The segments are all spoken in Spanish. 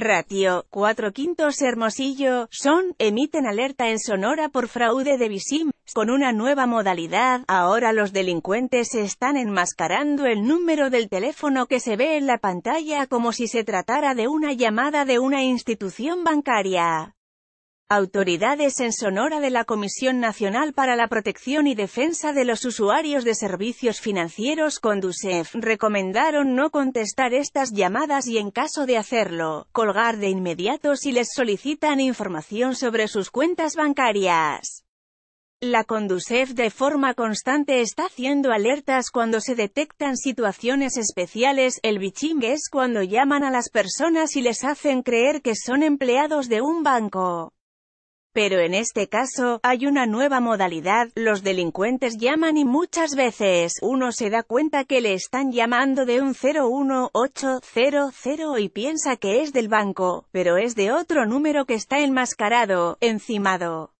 Ratio, 4 quintos Hermosillo, son, emiten alerta en Sonora por fraude de Visim, con una nueva modalidad, ahora los delincuentes están enmascarando el número del teléfono que se ve en la pantalla como si se tratara de una llamada de una institución bancaria. Autoridades en Sonora de la Comisión Nacional para la Protección y Defensa de los Usuarios de Servicios Financieros Conducef recomendaron no contestar estas llamadas y en caso de hacerlo, colgar de inmediato si les solicitan información sobre sus cuentas bancarias. La Conducef de forma constante está haciendo alertas cuando se detectan situaciones especiales, el biching es cuando llaman a las personas y les hacen creer que son empleados de un banco. Pero en este caso, hay una nueva modalidad, los delincuentes llaman y muchas veces, uno se da cuenta que le están llamando de un 01800 y piensa que es del banco, pero es de otro número que está enmascarado, encimado.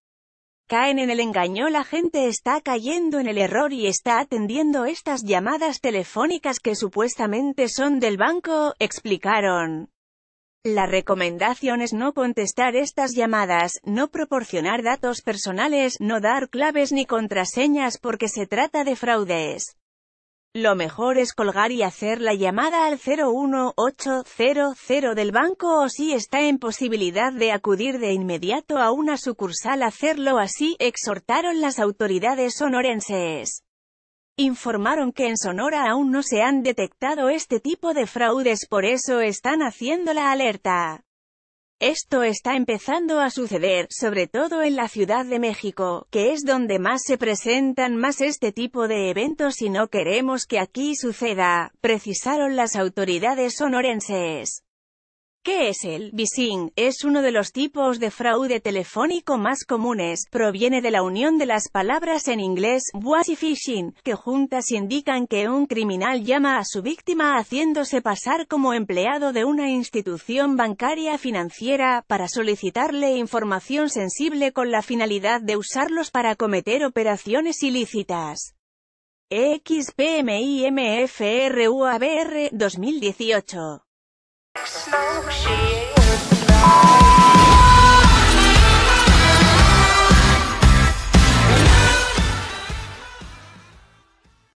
Caen en el engaño la gente está cayendo en el error y está atendiendo estas llamadas telefónicas que supuestamente son del banco, explicaron. La recomendación es no contestar estas llamadas, no proporcionar datos personales, no dar claves ni contraseñas porque se trata de fraudes. Lo mejor es colgar y hacer la llamada al 01800 del banco o si está en posibilidad de acudir de inmediato a una sucursal hacerlo así, exhortaron las autoridades sonorenses. Informaron que en Sonora aún no se han detectado este tipo de fraudes por eso están haciendo la alerta. Esto está empezando a suceder, sobre todo en la Ciudad de México, que es donde más se presentan más este tipo de eventos y no queremos que aquí suceda, precisaron las autoridades sonorenses. ¿Qué es el vising? Es uno de los tipos de fraude telefónico más comunes. Proviene de la unión de las palabras en inglés y phishing, que juntas indican que un criminal llama a su víctima haciéndose pasar como empleado de una institución bancaria financiera para solicitarle información sensible con la finalidad de usarlos para cometer operaciones ilícitas. XPMIMFRUABR 2018 Smoke, she is